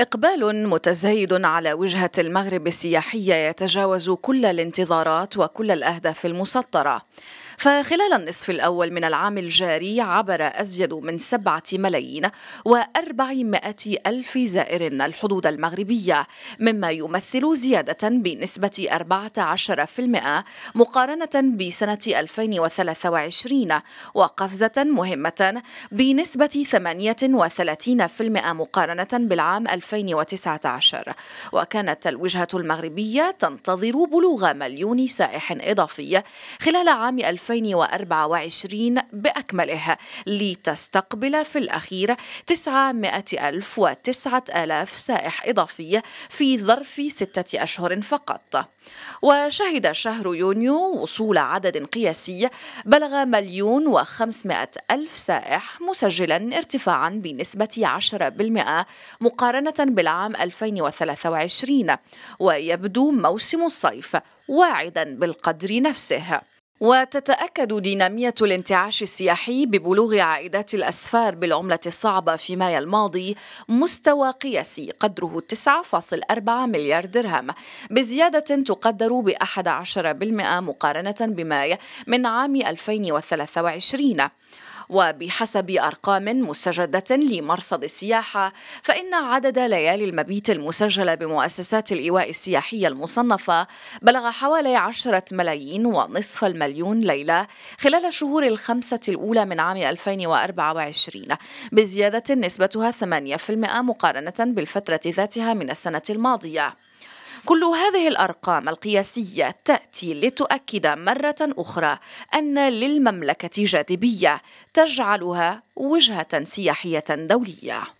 إقبال متزايد على وجهة المغرب السياحية يتجاوز كل الانتظارات وكل الأهداف المسطرة فخلال النصف الأول من العام الجاري عبر أزيد من سبعة ملايين وأربعمائة ألف زائر الحدود المغربية مما يمثل زيادة بنسبة 14% مقارنة بسنة 2023 وقفزة مهمة بنسبة 38% مقارنة بالعام 2019 وكانت الوجهة المغربية تنتظر بلوغ مليون سائح إضافي خلال عام 2023 2024 بأكمله لتستقبل في الأخير 900 ألف 9000 سائح إضافي في ظرف ستة أشهر فقط وشهد شهر يونيو وصول عدد قياسي بلغ مليون و ألف سائح مسجلا ارتفاعا بنسبة 10% مقارنة بالعام 2023 ويبدو موسم الصيف واعدا بالقدر نفسه وتتأكد دينامية الانتعاش السياحي ببلوغ عائدات الأسفار بالعملة الصعبة في مايو الماضي مستوى قياسي قدره 9.4 مليار درهم بزيادة تقدر ب 11% مقارنة بماي من عام 2023 وبحسب أرقام مستجدة لمرصد السياحة فإن عدد ليالي المبيت المسجلة بمؤسسات الإيواء السياحية المصنفة بلغ حوالي عشرة ملايين ونصف المليون ليلة خلال الشهور الخمسة الأولى من عام 2024 بزيادة نسبتها 8% مقارنة بالفترة ذاتها من السنة الماضية كل هذه الارقام القياسيه تاتي لتؤكد مره اخرى ان للمملكه جاذبيه تجعلها وجهه سياحيه دوليه